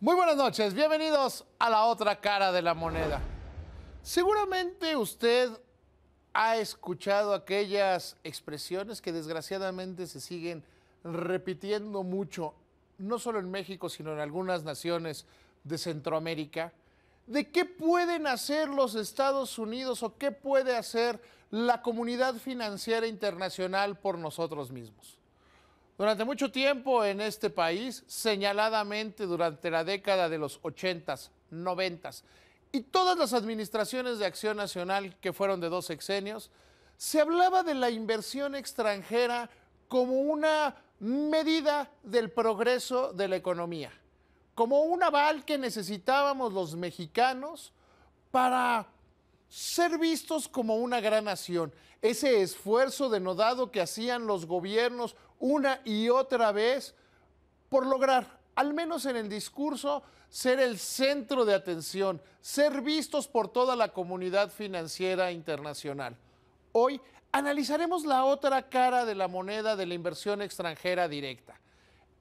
Muy buenas noches, bienvenidos a la otra cara de la moneda. Seguramente usted ha escuchado aquellas expresiones que desgraciadamente se siguen repitiendo mucho, no solo en México, sino en algunas naciones de Centroamérica, de qué pueden hacer los Estados Unidos o qué puede hacer la comunidad financiera internacional por nosotros mismos. Durante mucho tiempo en este país, señaladamente durante la década de los 80s, 90s, y todas las administraciones de Acción Nacional, que fueron de dos sexenios, se hablaba de la inversión extranjera como una medida del progreso de la economía, como un aval que necesitábamos los mexicanos para ser vistos como una gran nación. Ese esfuerzo denodado que hacían los gobiernos una y otra vez por lograr, al menos en el discurso, ser el centro de atención, ser vistos por toda la comunidad financiera internacional. Hoy analizaremos la otra cara de la moneda de la inversión extranjera directa.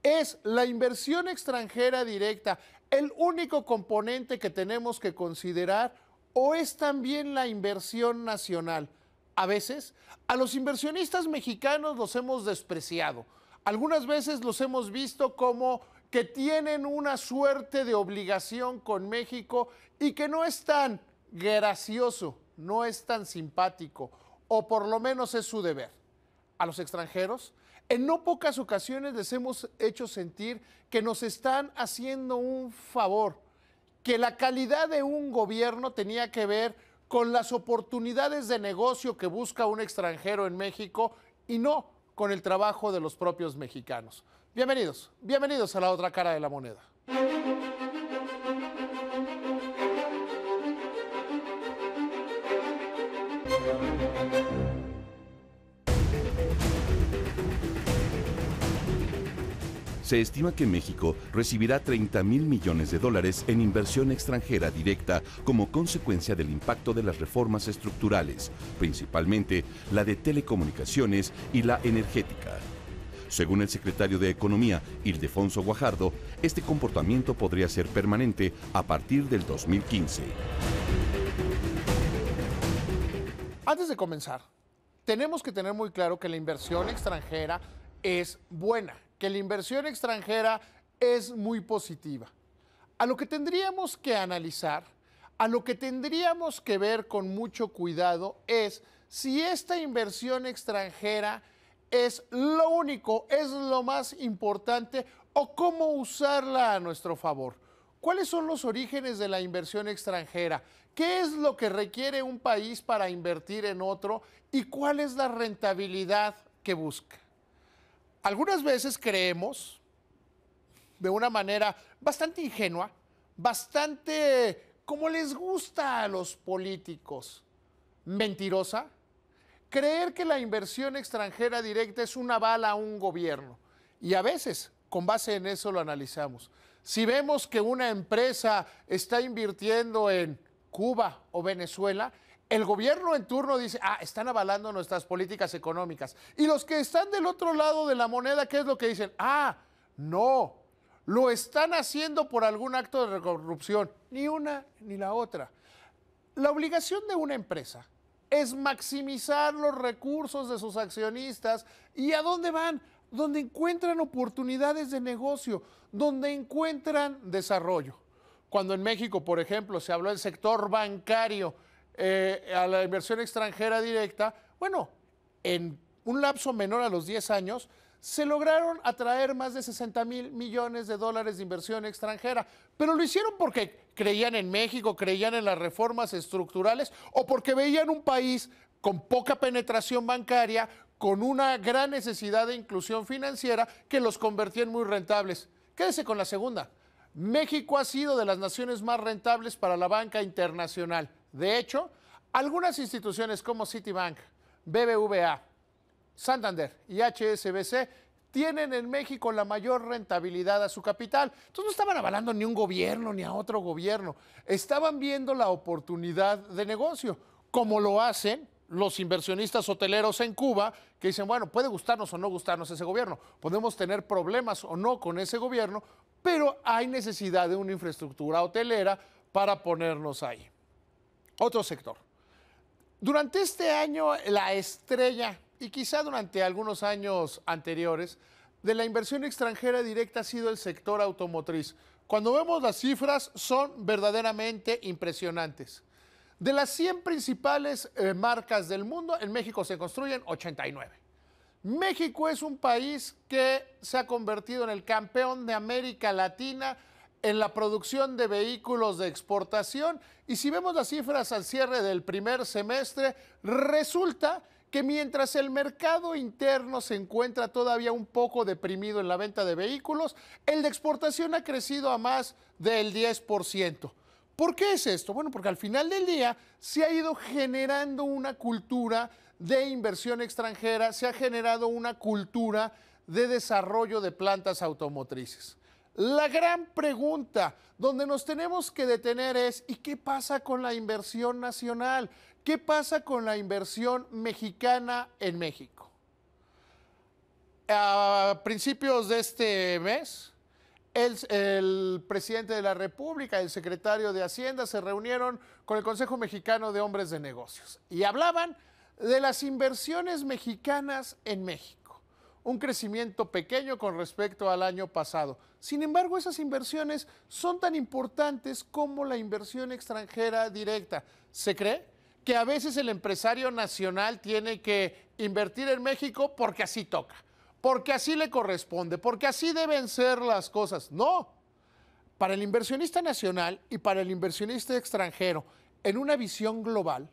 Es la inversión extranjera directa el único componente que tenemos que considerar o es también la inversión nacional? A veces a los inversionistas mexicanos los hemos despreciado. Algunas veces los hemos visto como que tienen una suerte de obligación con México y que no es tan gracioso, no es tan simpático, o por lo menos es su deber. A los extranjeros, en no pocas ocasiones les hemos hecho sentir que nos están haciendo un favor, que la calidad de un gobierno tenía que ver con las oportunidades de negocio que busca un extranjero en México y no con el trabajo de los propios mexicanos. Bienvenidos, bienvenidos a la otra cara de la moneda. se estima que México recibirá 30 mil millones de dólares en inversión extranjera directa como consecuencia del impacto de las reformas estructurales, principalmente la de telecomunicaciones y la energética. Según el secretario de Economía, Ildefonso Guajardo, este comportamiento podría ser permanente a partir del 2015. Antes de comenzar, tenemos que tener muy claro que la inversión extranjera es buena, que la inversión extranjera es muy positiva. A lo que tendríamos que analizar, a lo que tendríamos que ver con mucho cuidado es si esta inversión extranjera es lo único, es lo más importante o cómo usarla a nuestro favor. ¿Cuáles son los orígenes de la inversión extranjera? ¿Qué es lo que requiere un país para invertir en otro? ¿Y cuál es la rentabilidad que busca? Algunas veces creemos, de una manera bastante ingenua, bastante como les gusta a los políticos, mentirosa, creer que la inversión extranjera directa es una bala a un gobierno. Y a veces, con base en eso, lo analizamos. Si vemos que una empresa está invirtiendo en Cuba o Venezuela, el gobierno en turno dice, ah, están avalando nuestras políticas económicas. Y los que están del otro lado de la moneda, ¿qué es lo que dicen? Ah, no, lo están haciendo por algún acto de corrupción. Ni una ni la otra. La obligación de una empresa es maximizar los recursos de sus accionistas. ¿Y a dónde van? Donde encuentran oportunidades de negocio, donde encuentran desarrollo cuando en México, por ejemplo, se habló del sector bancario eh, a la inversión extranjera directa, bueno, en un lapso menor a los 10 años, se lograron atraer más de 60 mil millones de dólares de inversión extranjera, pero lo hicieron porque creían en México, creían en las reformas estructurales o porque veían un país con poca penetración bancaria, con una gran necesidad de inclusión financiera que los convertía en muy rentables. Quédese con la segunda. México ha sido de las naciones más rentables para la banca internacional. De hecho, algunas instituciones como Citibank, BBVA, Santander y HSBC tienen en México la mayor rentabilidad a su capital. Entonces no estaban avalando ni un gobierno ni a otro gobierno. Estaban viendo la oportunidad de negocio, como lo hacen los inversionistas hoteleros en Cuba, que dicen, bueno, puede gustarnos o no gustarnos ese gobierno, podemos tener problemas o no con ese gobierno, pero hay necesidad de una infraestructura hotelera para ponernos ahí. Otro sector. Durante este año, la estrella, y quizá durante algunos años anteriores, de la inversión extranjera directa ha sido el sector automotriz. Cuando vemos las cifras, son verdaderamente impresionantes. De las 100 principales eh, marcas del mundo, en México se construyen 89. México es un país que se ha convertido en el campeón de América Latina en la producción de vehículos de exportación y si vemos las cifras al cierre del primer semestre, resulta que mientras el mercado interno se encuentra todavía un poco deprimido en la venta de vehículos, el de exportación ha crecido a más del 10%. ¿Por qué es esto? Bueno, porque al final del día se ha ido generando una cultura de inversión extranjera, se ha generado una cultura de desarrollo de plantas automotrices. La gran pregunta donde nos tenemos que detener es, ¿y qué pasa con la inversión nacional? ¿Qué pasa con la inversión mexicana en México? A principios de este mes, el, presidente de la República, el secretario de Hacienda se reunieron con el Consejo Mexicano de Hombres de Negocios y hablaban de las inversiones mexicanas en México. Un crecimiento pequeño con respecto al año pasado. Sin embargo, esas inversiones son tan importantes como la inversión extranjera directa. ¿Se cree? que a veces el empresario nacional tiene que invertir en México porque así toca porque así le corresponde, porque así deben ser las cosas. No, para el inversionista nacional y para el inversionista extranjero, en una visión global,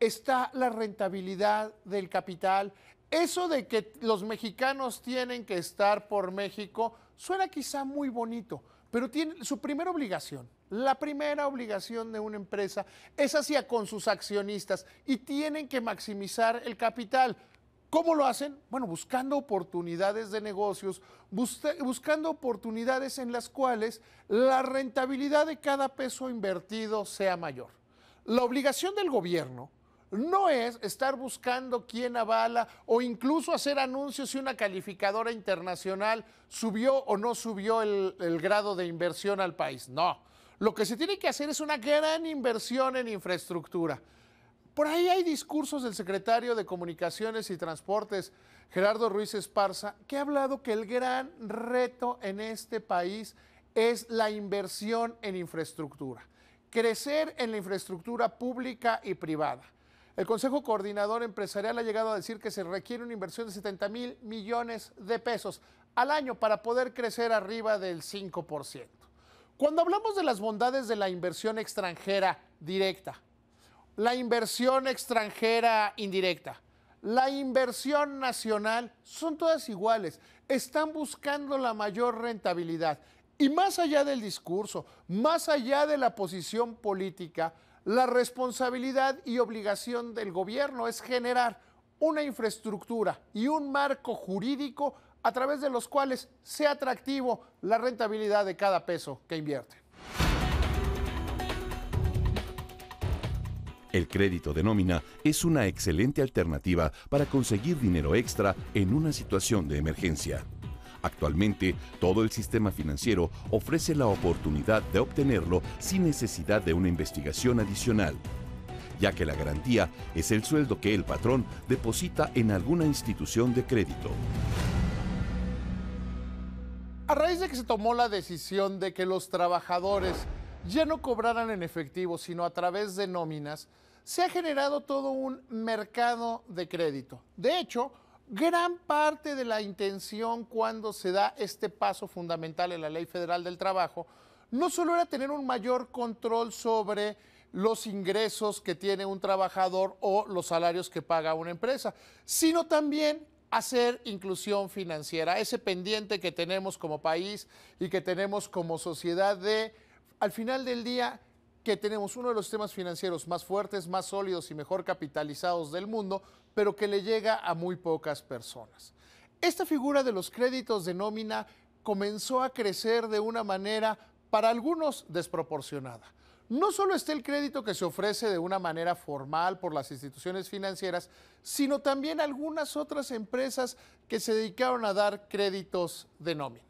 está la rentabilidad del capital. Eso de que los mexicanos tienen que estar por México suena quizá muy bonito, pero tiene su primera obligación. La primera obligación de una empresa es hacia con sus accionistas y tienen que maximizar el capital. ¿Cómo lo hacen? Bueno, buscando oportunidades de negocios, buscando oportunidades en las cuales la rentabilidad de cada peso invertido sea mayor. La obligación del gobierno no es estar buscando quién avala o incluso hacer anuncios si una calificadora internacional subió o no subió el, el grado de inversión al país. No, lo que se tiene que hacer es una gran inversión en infraestructura por ahí hay discursos del secretario de Comunicaciones y Transportes, Gerardo Ruiz Esparza, que ha hablado que el gran reto en este país es la inversión en infraestructura, crecer en la infraestructura pública y privada. El Consejo Coordinador Empresarial ha llegado a decir que se requiere una inversión de 70 mil millones de pesos al año para poder crecer arriba del 5%. Cuando hablamos de las bondades de la inversión extranjera directa, la inversión extranjera indirecta, la inversión nacional, son todas iguales. Están buscando la mayor rentabilidad. Y más allá del discurso, más allá de la posición política, la responsabilidad y obligación del gobierno es generar una infraestructura y un marco jurídico a través de los cuales sea atractivo la rentabilidad de cada peso que invierte. El crédito de nómina es una excelente alternativa para conseguir dinero extra en una situación de emergencia. Actualmente, todo el sistema financiero ofrece la oportunidad de obtenerlo sin necesidad de una investigación adicional, ya que la garantía es el sueldo que el patrón deposita en alguna institución de crédito. A raíz de que se tomó la decisión de que los trabajadores ya no cobraran en efectivo, sino a través de nóminas, se ha generado todo un mercado de crédito. De hecho, gran parte de la intención cuando se da este paso fundamental en la Ley Federal del Trabajo, no solo era tener un mayor control sobre los ingresos que tiene un trabajador o los salarios que paga una empresa, sino también hacer inclusión financiera, ese pendiente que tenemos como país y que tenemos como sociedad de al final del día que tenemos uno de los sistemas financieros más fuertes, más sólidos y mejor capitalizados del mundo, pero que le llega a muy pocas personas. Esta figura de los créditos de nómina comenzó a crecer de una manera, para algunos, desproporcionada. No solo está el crédito que se ofrece de una manera formal por las instituciones financieras, sino también algunas otras empresas que se dedicaron a dar créditos de nómina.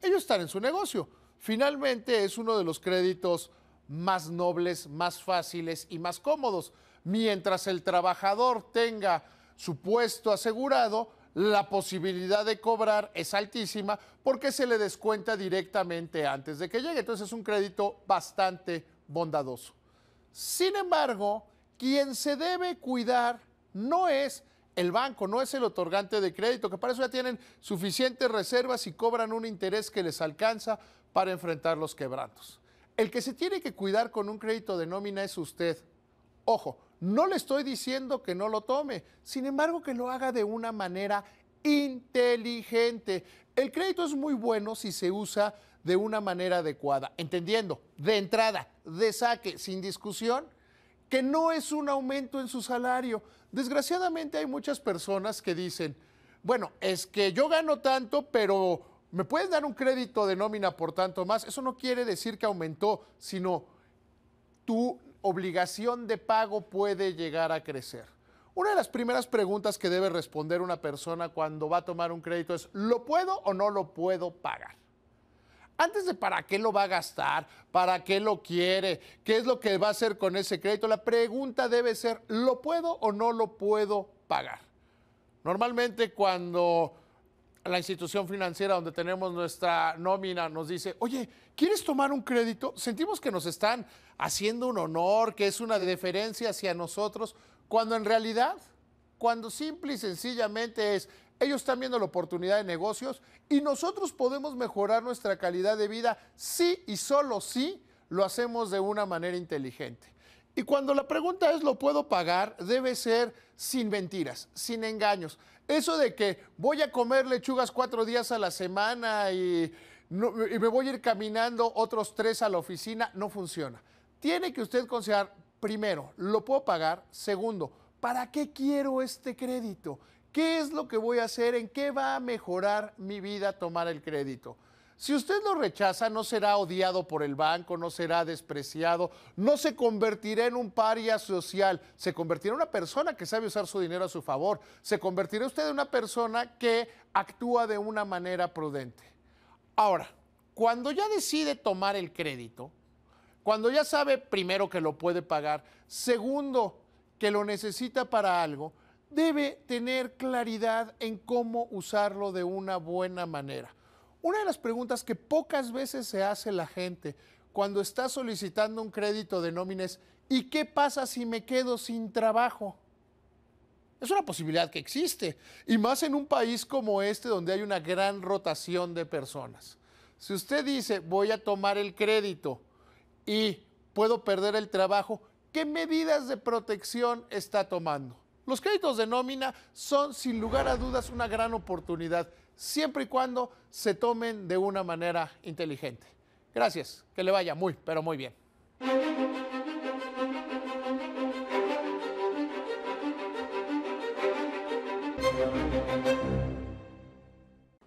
Ellos están en su negocio, Finalmente es uno de los créditos más nobles, más fáciles y más cómodos. Mientras el trabajador tenga su puesto asegurado, la posibilidad de cobrar es altísima porque se le descuenta directamente antes de que llegue. Entonces es un crédito bastante bondadoso. Sin embargo, quien se debe cuidar no es el banco, no es el otorgante de crédito, que para eso ya tienen suficientes reservas y cobran un interés que les alcanza para enfrentar los quebrantos. El que se tiene que cuidar con un crédito de nómina es usted. Ojo, no le estoy diciendo que no lo tome, sin embargo que lo haga de una manera inteligente. El crédito es muy bueno si se usa de una manera adecuada, entendiendo, de entrada, de saque, sin discusión, que no es un aumento en su salario. Desgraciadamente hay muchas personas que dicen, bueno, es que yo gano tanto, pero me pueden dar un crédito de nómina por tanto más. Eso no quiere decir que aumentó, sino tu obligación de pago puede llegar a crecer. Una de las primeras preguntas que debe responder una persona cuando va a tomar un crédito es, ¿lo puedo o no lo puedo pagar? antes de para qué lo va a gastar, para qué lo quiere, qué es lo que va a hacer con ese crédito, la pregunta debe ser, ¿lo puedo o no lo puedo pagar? Normalmente cuando la institución financiera donde tenemos nuestra nómina nos dice, oye, ¿quieres tomar un crédito? Sentimos que nos están haciendo un honor, que es una deferencia hacia nosotros, cuando en realidad, cuando simple y sencillamente es, ellos están viendo la oportunidad de negocios y nosotros podemos mejorar nuestra calidad de vida si y solo si lo hacemos de una manera inteligente. Y cuando la pregunta es, ¿lo puedo pagar? Debe ser sin mentiras, sin engaños. Eso de que voy a comer lechugas cuatro días a la semana y, y me voy a ir caminando otros tres a la oficina, no funciona. Tiene que usted considerar, primero, ¿lo puedo pagar? Segundo, ¿para qué quiero este crédito? ¿Qué es lo que voy a hacer? ¿En qué va a mejorar mi vida tomar el crédito? Si usted lo rechaza, no será odiado por el banco, no será despreciado, no se convertirá en un paria social, se convertirá en una persona que sabe usar su dinero a su favor, se convertirá usted en una persona que actúa de una manera prudente. Ahora, cuando ya decide tomar el crédito, cuando ya sabe primero que lo puede pagar, segundo que lo necesita para algo, debe tener claridad en cómo usarlo de una buena manera. Una de las preguntas que pocas veces se hace la gente cuando está solicitando un crédito de nómina es, ¿y qué pasa si me quedo sin trabajo? Es una posibilidad que existe, y más en un país como este donde hay una gran rotación de personas. Si usted dice, voy a tomar el crédito y puedo perder el trabajo, ¿qué medidas de protección está tomando? Los créditos de nómina son sin lugar a dudas una gran oportunidad, siempre y cuando se tomen de una manera inteligente. Gracias, que le vaya muy, pero muy bien.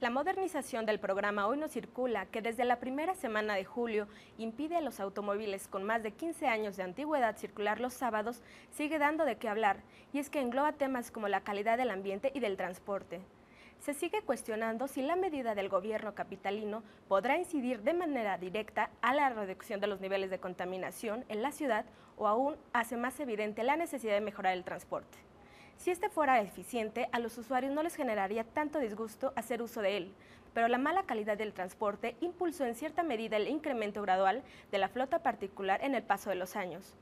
La modernización del programa Hoy no circula, que desde la primera semana de julio impide a los automóviles con más de 15 años de antigüedad circular los sábados, sigue dando de qué hablar, y es que engloba temas como la calidad del ambiente y del transporte. Se sigue cuestionando si la medida del gobierno capitalino podrá incidir de manera directa a la reducción de los niveles de contaminación en la ciudad o aún hace más evidente la necesidad de mejorar el transporte. Si este fuera eficiente, a los usuarios no les generaría tanto disgusto hacer uso de él, pero la mala calidad del transporte impulsó en cierta medida el incremento gradual de la flota particular en el paso de los años.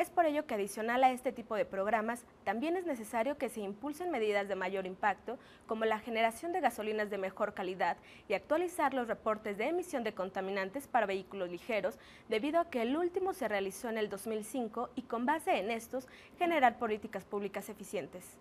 Es por ello que adicional a este tipo de programas, también es necesario que se impulsen medidas de mayor impacto, como la generación de gasolinas de mejor calidad y actualizar los reportes de emisión de contaminantes para vehículos ligeros, debido a que el último se realizó en el 2005 y con base en estos generar políticas públicas eficientes.